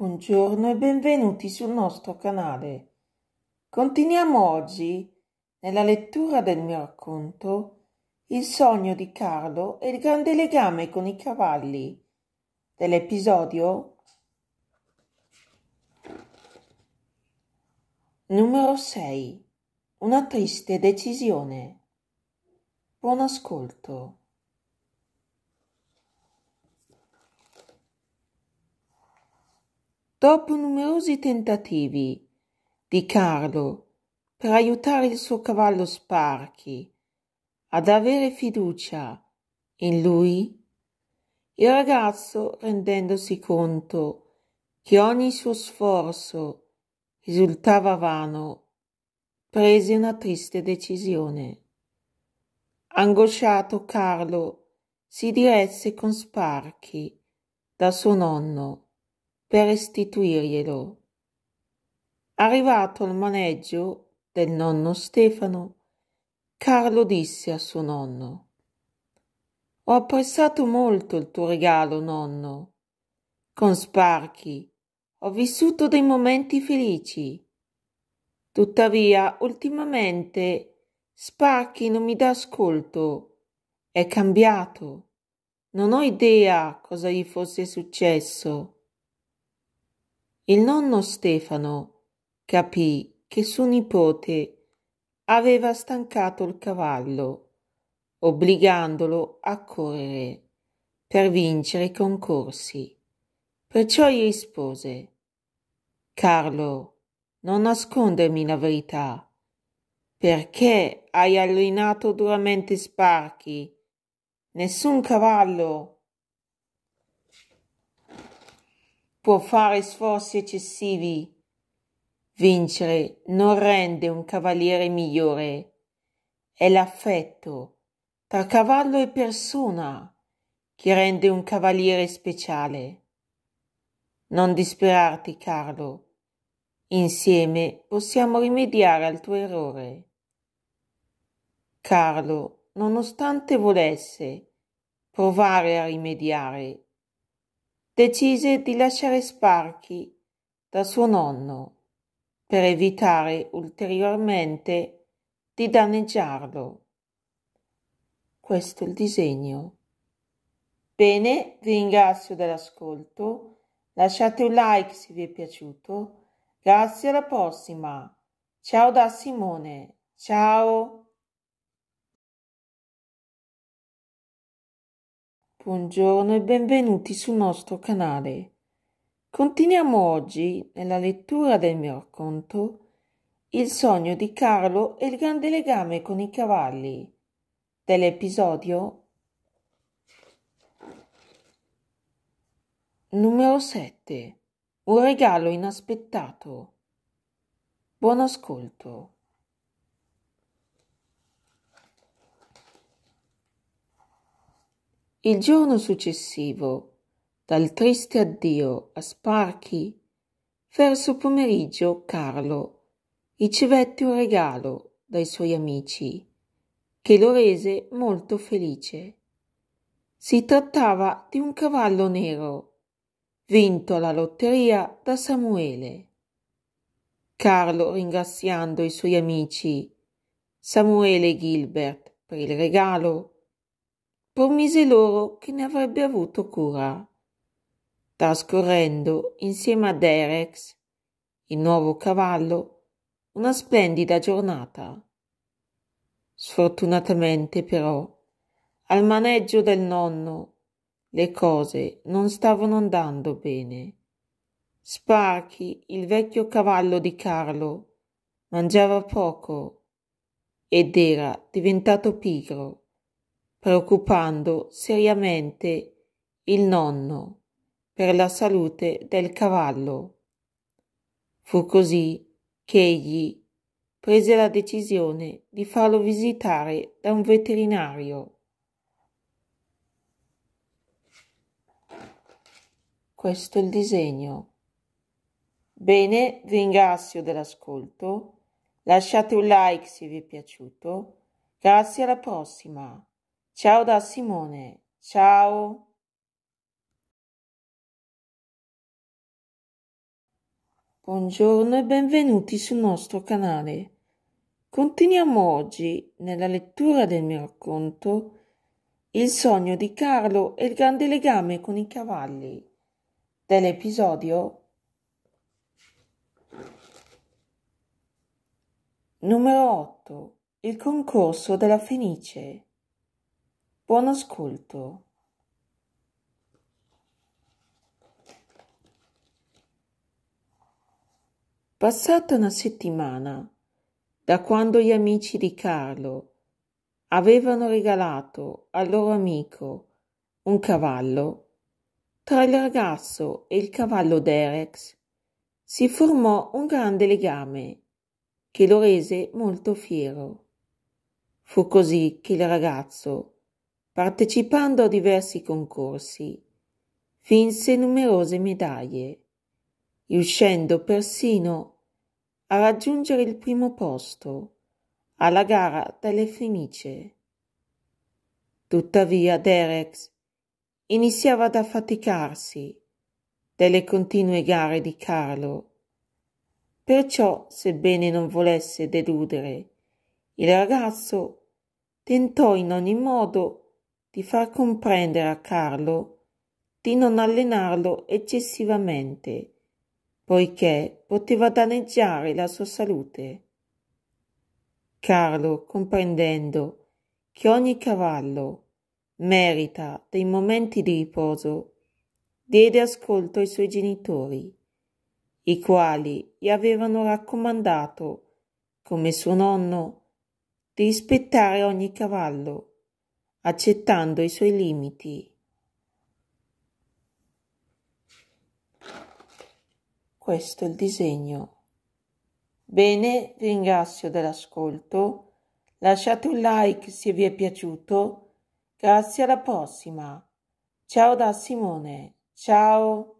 Buongiorno e benvenuti sul nostro canale. Continuiamo oggi nella lettura del mio racconto Il sogno di Carlo e il grande legame con i cavalli dell'episodio numero 6 Una triste decisione. Buon ascolto. dopo numerosi tentativi di Carlo per aiutare il suo cavallo Sparchi ad avere fiducia in lui, il ragazzo, rendendosi conto che ogni suo sforzo risultava vano, prese una triste decisione. Angosciato Carlo si diresse con Sparchi da suo nonno per restituirglielo. Arrivato al maneggio del nonno Stefano, Carlo disse a suo nonno Ho apprezzato molto il tuo regalo, nonno. Con Sparchi ho vissuto dei momenti felici. Tuttavia, ultimamente Sparchi non mi dà ascolto. È cambiato. Non ho idea cosa gli fosse successo. Il nonno Stefano capì che suo nipote aveva stancato il cavallo, obbligandolo a correre per vincere i concorsi. Perciò gli rispose Carlo, non nascondermi la verità. Perché hai allenato duramente Sparchi? Nessun cavallo può fare sforzi eccessivi. Vincere non rende un cavaliere migliore. È l'affetto tra cavallo e persona che rende un cavaliere speciale. Non disperarti, Carlo. Insieme possiamo rimediare al tuo errore. Carlo, nonostante volesse provare a rimediare, decise di lasciare sparchi da suo nonno per evitare ulteriormente di danneggiarlo. Questo è il disegno. Bene, vi ringrazio dell'ascolto. Lasciate un like se vi è piaciuto. Grazie alla prossima. Ciao da Simone. Ciao. Buongiorno e benvenuti sul nostro canale. Continuiamo oggi nella lettura del mio racconto Il sogno di Carlo e il grande legame con i cavalli dell'episodio numero 7 Un regalo inaspettato. Buon ascolto. Il giorno successivo, dal triste addio a Sparchi, verso pomeriggio Carlo ricevette un regalo dai suoi amici che lo rese molto felice. Si trattava di un cavallo nero, vinto alla lotteria da Samuele. Carlo, ringraziando i suoi amici, Samuele e Gilbert per il regalo, promise loro che ne avrebbe avuto cura. Trascorrendo insieme ad Erex, il nuovo cavallo, una splendida giornata. Sfortunatamente però, al maneggio del nonno, le cose non stavano andando bene. Sparky, il vecchio cavallo di Carlo, mangiava poco ed era diventato pigro preoccupando seriamente il nonno per la salute del cavallo. Fu così che egli prese la decisione di farlo visitare da un veterinario. Questo è il disegno. Bene, vi ringrazio dell'ascolto. Lasciate un like se vi è piaciuto. Grazie alla prossima. Ciao da Simone. Ciao. Buongiorno e benvenuti sul nostro canale. Continuiamo oggi, nella lettura del mio racconto, il sogno di Carlo e il grande legame con i cavalli, dell'episodio numero 8, il concorso della Fenice. Buon ascolto. Passata una settimana da quando gli amici di Carlo avevano regalato al loro amico un cavallo, tra il ragazzo e il cavallo Derex si formò un grande legame che lo rese molto fiero. Fu così che il ragazzo partecipando a diversi concorsi, vinse numerose medaglie, riuscendo persino a raggiungere il primo posto alla gara delle Fenice. Tuttavia Derex iniziava ad affaticarsi delle continue gare di Carlo. Perciò, sebbene non volesse deludere, il ragazzo tentò in ogni modo di far comprendere a Carlo di non allenarlo eccessivamente, poiché poteva danneggiare la sua salute. Carlo, comprendendo che ogni cavallo merita dei momenti di riposo, diede ascolto ai suoi genitori, i quali gli avevano raccomandato, come suo nonno, di rispettare ogni cavallo accettando i suoi limiti. Questo è il disegno. Bene, vi ringrazio dell'ascolto. Lasciate un like se vi è piaciuto. Grazie alla prossima. Ciao da Simone. Ciao.